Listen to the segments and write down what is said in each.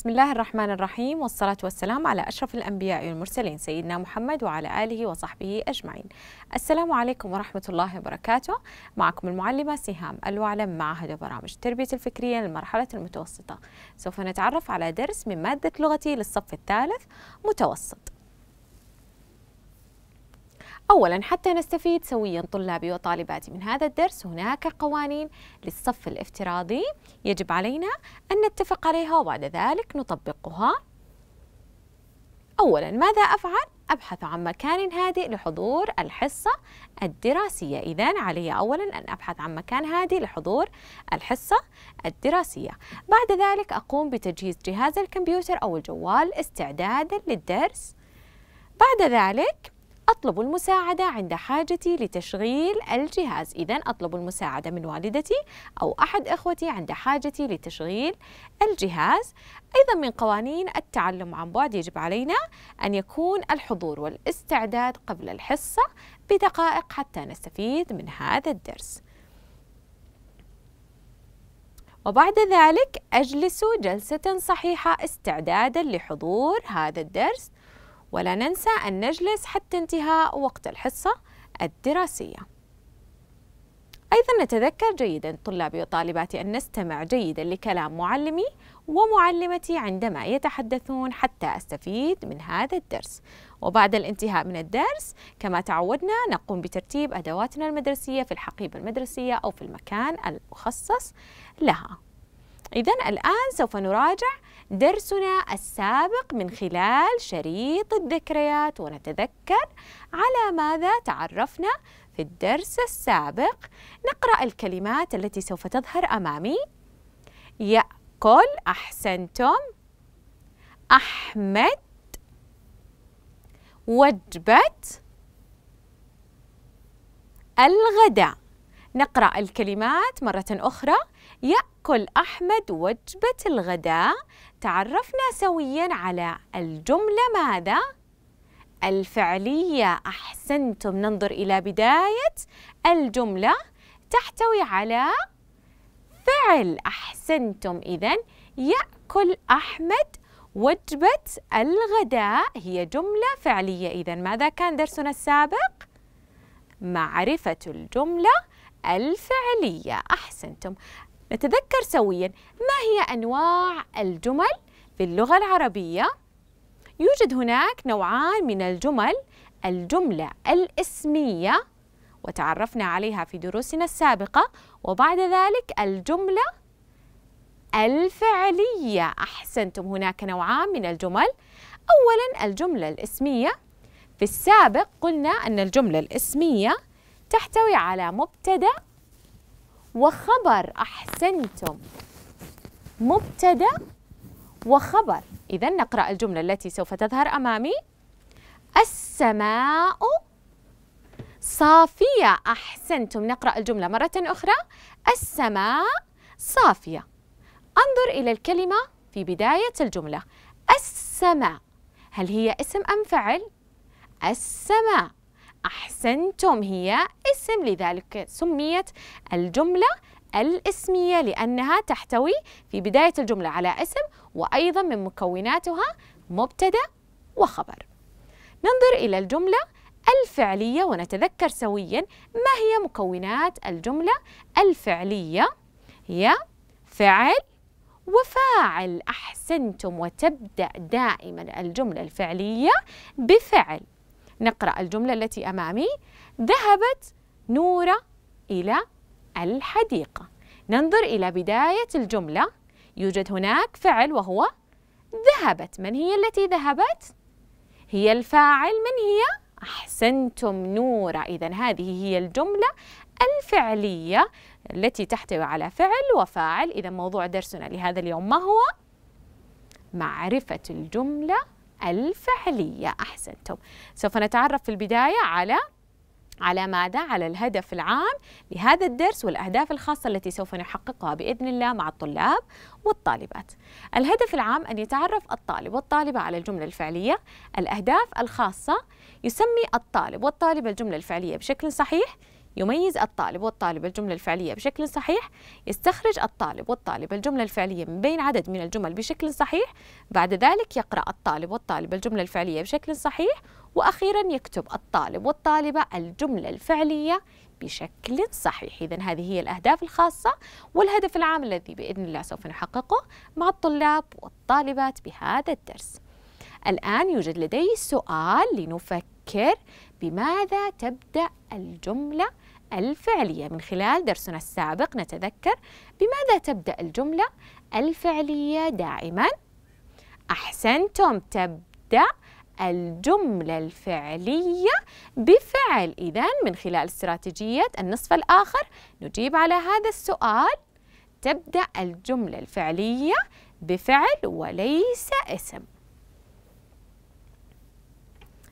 بسم الله الرحمن الرحيم والصلاة والسلام على أشرف الأنبياء والمرسلين سيدنا محمد وعلى آله وصحبه أجمعين السلام عليكم ورحمة الله وبركاته معكم المعلمة سهام الوعلم معهد برامج التربية الفكرية للمرحلة المتوسطة سوف نتعرف على درس من مادة لغتي للصف الثالث متوسط أولا حتى نستفيد سويا طلابي وطالباتي من هذا الدرس هناك قوانين للصف الافتراضي يجب علينا أن نتفق عليها وبعد ذلك نطبقها أولا ماذا أفعل؟ أبحث عن مكان هادئ لحضور الحصة الدراسية إذا علي أولا أن أبحث عن مكان هادئ لحضور الحصة الدراسية بعد ذلك أقوم بتجهيز جهاز الكمبيوتر أو الجوال استعدادا للدرس بعد ذلك أطلب المساعدة عند حاجتي لتشغيل الجهاز إذا أطلب المساعدة من والدتي أو أحد إخوتي عند حاجتي لتشغيل الجهاز أيضا من قوانين التعلم عن بعد يجب علينا أن يكون الحضور والاستعداد قبل الحصة بدقائق حتى نستفيد من هذا الدرس وبعد ذلك أجلس جلسة صحيحة استعدادا لحضور هذا الدرس ولا ننسى أن نجلس حتى انتهاء وقت الحصة الدراسية أيضا نتذكر جيدا طلابي وطالباتي أن نستمع جيدا لكلام معلمي ومعلمتي عندما يتحدثون حتى أستفيد من هذا الدرس وبعد الانتهاء من الدرس كما تعودنا نقوم بترتيب أدواتنا المدرسية في الحقيبة المدرسية أو في المكان المخصص لها إذا الآن سوف نراجع درسنا السابق من خلال شريط الذكريات ونتذكر على ماذا تعرفنا في الدرس السابق نقرأ الكلمات التي سوف تظهر أمامي يأكل أحسنتم أحمد وجبة الغداء نقرأ الكلمات مرة أخرى يأكل أحمد وجبة الغداء تعرفنا سويا على الجملة ماذا؟ الفعلية أحسنتم ننظر إلى بداية الجملة تحتوي على فعل أحسنتم إذا يأكل أحمد وجبة الغداء هي جملة فعلية إذا ماذا كان درسنا السابق؟ معرفة الجملة الفعلية أحسنتم نتذكر سويا ما هي أنواع الجمل في اللغة العربية؟ يوجد هناك نوعان من الجمل الجملة الاسمية وتعرفنا عليها في دروسنا السابقة وبعد ذلك الجملة الفعلية أحسنتم هناك نوعان من الجمل أولا الجملة الاسمية في السابق قلنا أن الجملة الاسمية تحتوي على مبتدأ وخبر أحسنتم مبتدأ وخبر إذا نقرأ الجملة التي سوف تظهر أمامي السماء صافية أحسنتم نقرأ الجملة مرة أخرى السماء صافية انظر إلى الكلمة في بداية الجملة السماء هل هي اسم أم فعل؟ السماء أحسنتم هي اسم لذلك سميت الجملة الاسمية لأنها تحتوي في بداية الجملة على اسم وأيضا من مكوناتها مبتدأ وخبر ننظر إلى الجملة الفعلية ونتذكر سويا ما هي مكونات الجملة الفعلية هي فعل وفاعل أحسنتم وتبدأ دائما الجملة الفعلية بفعل نقرأ الجملة التي أمامي ذهبت نورة إلى الحديقة ننظر إلى بداية الجملة يوجد هناك فعل وهو ذهبت من هي التي ذهبت؟ هي الفاعل من هي؟ أحسنتم نورة إذا هذه هي الجملة الفعلية التي تحتوي على فعل وفاعل إذا موضوع درسنا لهذا اليوم ما هو؟ معرفة الجملة الفعلية أحسنتم سوف نتعرف في البداية على على ماذا؟ على الهدف العام لهذا الدرس والأهداف الخاصة التي سوف نحققها بإذن الله مع الطلاب والطالبات. الهدف العام أن يتعرف الطالب والطالبة على الجملة الفعلية، الأهداف الخاصة يسمي الطالب والطالبة الجملة الفعلية بشكل صحيح، يميز الطالب والطالبة الجملة الفعلية بشكل صحيح يستخرج الطالب والطالبة الجملة الفعلية من بين عدد من الجمل بشكل صحيح بعد ذلك يقرأ الطالب والطالبة الجملة الفعلية بشكل صحيح وأخيرا يكتب الطالب والطالبة الجملة الفعلية بشكل صحيح إذا هذه هي الأهداف الخاصة والهدف العام الذي بإذن الله سوف نحققه مع الطلاب والطالبات بهذا الدرس الآن يوجد لدي سؤال لنفكر بماذا تبدأ الجملة الفعلية من خلال درسنا السابق نتذكر بماذا تبدأ الجملة الفعلية دائما أحسنتم تبدأ الجملة الفعلية بفعل إذا من خلال استراتيجية النصف الآخر نجيب على هذا السؤال تبدأ الجملة الفعلية بفعل وليس اسم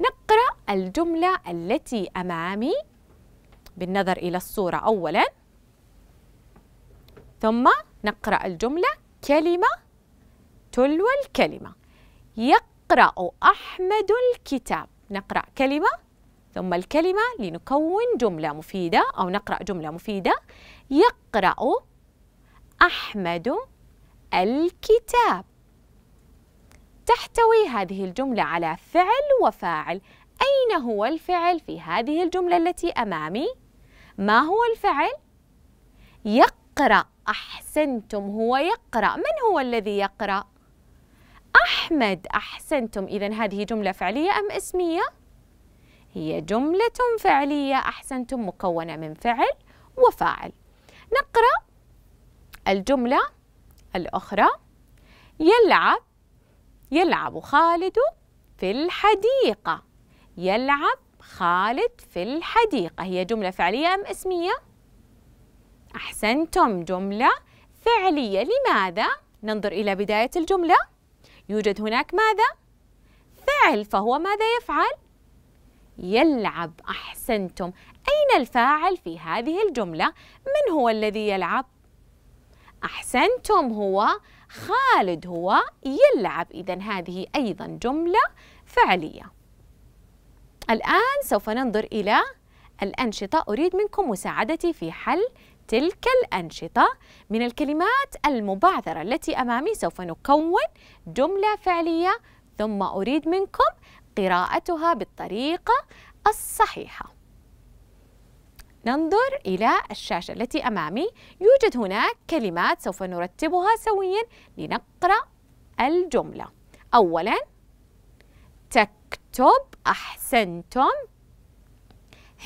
نقرأ الجملة التي أمامي بالنظر إلى الصورة أولا ثم نقرأ الجملة كلمة تلو الكلمة يقرأ أحمد الكتاب نقرأ كلمة ثم الكلمة لنكون جملة مفيدة أو نقرأ جملة مفيدة يقرأ أحمد الكتاب تحتوي هذه الجملة على فعل وفاعل أين هو الفعل في هذه الجملة التي أمامي؟ ما هو الفعل؟ يقرأ أحسنتم هو يقرأ من هو الذي يقرأ؟ أحمد أحسنتم إذا هذه جملة فعلية أم اسمية؟ هي جملة فعلية أحسنتم مكونة من فعل وفاعل نقرأ الجملة الأخرى يلعب يلعب خالد في الحديقة يلعب خالد في الحديقة هي جملة فعلية أم اسمية؟ أحسنتم جملة فعلية لماذا؟ ننظر إلى بداية الجملة يوجد هناك ماذا؟ فعل فهو ماذا يفعل؟ يلعب أحسنتم أين الفاعل في هذه الجملة؟ من هو الذي يلعب؟ أحسنتم هو خالد هو يلعب إذا هذه أيضا جملة فعلية الآن سوف ننظر إلى الأنشطة أريد منكم مساعدتي في حل تلك الأنشطة من الكلمات المبعثرة التي أمامي سوف نكون جملة فعلية ثم أريد منكم قراءتها بالطريقة الصحيحة ننظر إلى الشاشة التي أمامي يوجد هناك كلمات سوف نرتبها سويا لنقرأ الجملة أولا تك اكتب أحسنتم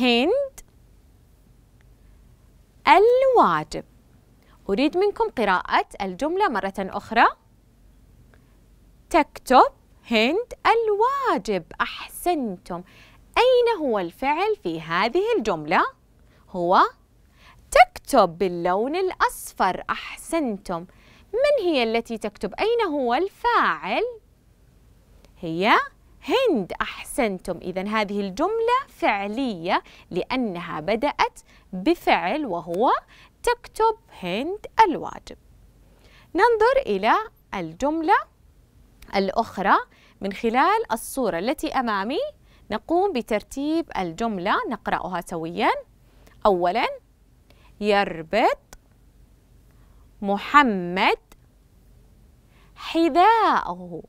هند الواجب أريد منكم قراءة الجملة مرة أخرى تكتب هند الواجب أحسنتم أين هو الفعل في هذه الجملة؟ هو تكتب باللون الأصفر أحسنتم من هي التي تكتب؟ أين هو الفاعل؟ هي هند أحسنتم إذا هذه الجملة فعلية لأنها بدأت بفعل وهو تكتب هند الواجب ننظر إلى الجملة الأخرى من خلال الصورة التي أمامي نقوم بترتيب الجملة نقرأها سويا أولا يربط محمد حذاءه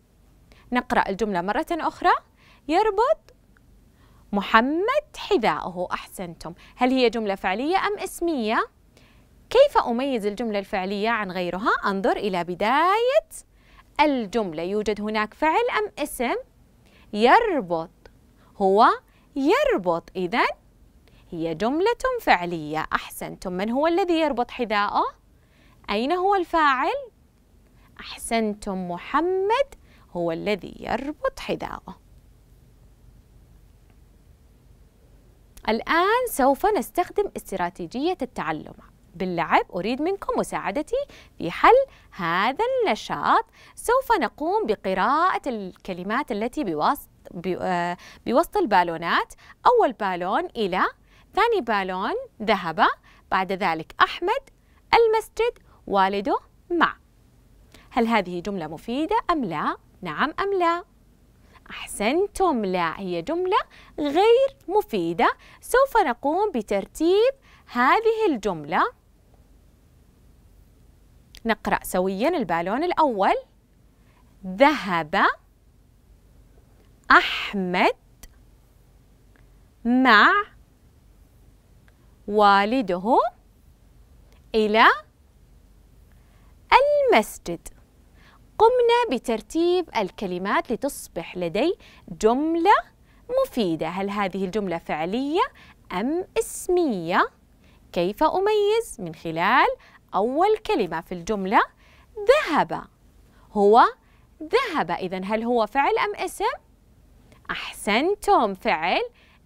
نقرأ الجملة مرة أخرى يربط محمد حذاءه أحسنتم هل هي جملة فعلية أم اسمية؟ كيف أميز الجملة الفعلية عن غيرها؟ انظر إلى بداية الجملة يوجد هناك فعل أم اسم؟ يربط هو يربط إذا هي جملة فعلية أحسنتم من هو الذي يربط حذاءه؟ أين هو الفاعل؟ أحسنتم محمد هو الذي يربط حذاءه الآن سوف نستخدم استراتيجية التعلم باللعب أريد منكم مساعدتي في حل هذا النشاط سوف نقوم بقراءة الكلمات التي بوسط, آه، بوسط البالونات أول بالون إلى ثاني بالون ذهب بعد ذلك أحمد المسجد والده مع هل هذه جملة مفيدة أم لا؟ نعم أم لا؟ أحسنتم لا هي جملة غير مفيدة سوف نقوم بترتيب هذه الجملة نقرأ سويا البالون الأول ذهب أحمد مع والده إلى المسجد قمنا بترتيب الكلمات لتصبح لدي جملة مفيدة هل هذه الجملة فعلية أم اسمية؟ كيف أميز من خلال أول كلمة في الجملة ذهب هو ذهب إذا هل هو فعل أم اسم؟ أحسنتم فعل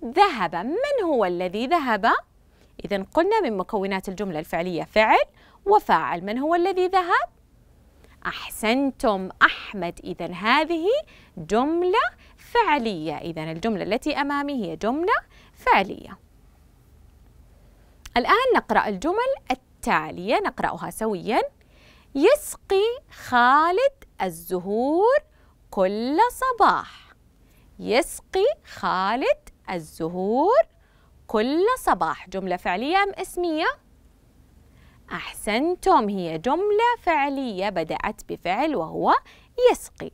ذهب من هو الذي ذهب؟ إذا قلنا من مكونات الجملة الفعلية فعل وفاعل من هو الذي ذهب؟ أحسنتم أحمد إذا هذه جملة فعلية إذا الجملة التي أمامي هي جملة فعلية الآن نقرأ الجمل التالية نقرأها سويا يسقي خالد الزهور كل صباح يسقي خالد الزهور كل صباح جملة فعلية أم اسمية؟ أحسنتم هي جملة فعلية بدأت بفعل وهو يسقي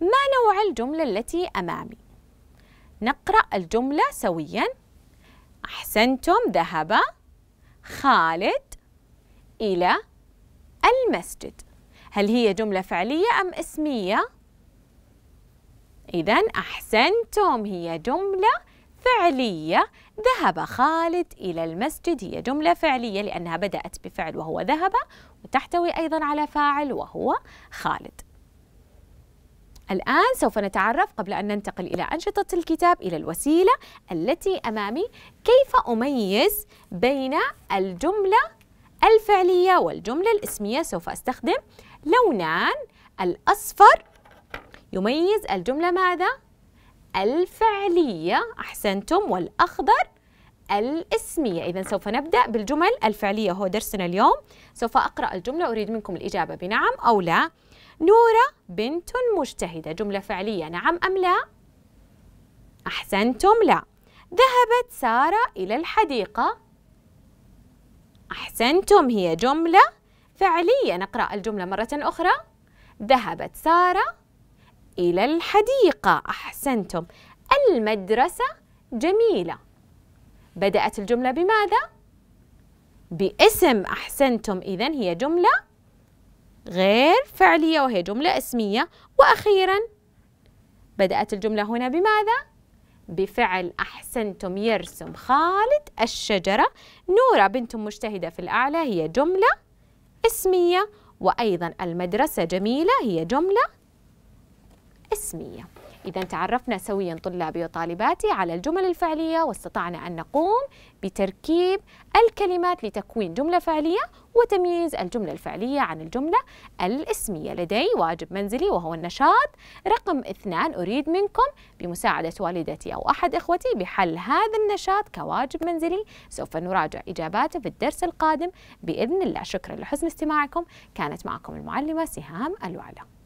ما نوع الجملة التي أمامي؟ نقرأ الجملة سويا أحسنتم ذهب خالد إلى المسجد هل هي جملة فعلية أم اسمية؟ إذا أحسنتم هي جملة فعلية ذهب خالد إلى المسجد هي جملة فعلية لأنها بدأت بفعل وهو ذهب وتحتوي أيضا على فاعل وهو خالد الآن سوف نتعرف قبل أن ننتقل إلى أنشطة الكتاب إلى الوسيلة التي أمامي كيف أميز بين الجملة الفعلية والجملة الاسمية سوف أستخدم لونان الأصفر يميز الجملة ماذا؟ الفعلية أحسنتم والأخضر الاسمية إذا سوف نبدأ بالجمل الفعلية هو درسنا اليوم سوف أقرأ الجملة أريد منكم الإجابة بنعم أو لا نورة بنت مجتهدة جملة فعلية نعم أم لا أحسنتم لا ذهبت سارة إلى الحديقة أحسنتم هي جملة فعلية نقرأ الجملة مرة أخرى ذهبت سارة إلى الحديقة أحسنتم المدرسة جميلة بدأت الجملة بماذا؟ باسم أحسنتم إذا هي جملة غير فعلية وهي جملة اسمية وأخيرا بدأت الجملة هنا بماذا؟ بفعل أحسنتم يرسم خالد الشجرة نورة بنت مجتهدة في الأعلى هي جملة اسمية وأيضا المدرسة جميلة هي جملة اسمية إذا تعرفنا سويا طلابي وطالباتي على الجمل الفعلية واستطعنا أن نقوم بتركيب الكلمات لتكوين جملة فعلية وتمييز الجملة الفعلية عن الجملة الاسمية لدي واجب منزلي وهو النشاط رقم اثنان أريد منكم بمساعدة والدتي أو أحد إخوتي بحل هذا النشاط كواجب منزلي سوف نراجع إجاباته في الدرس القادم بإذن الله شكرا لحسن استماعكم كانت معكم المعلمة سهام الوعلق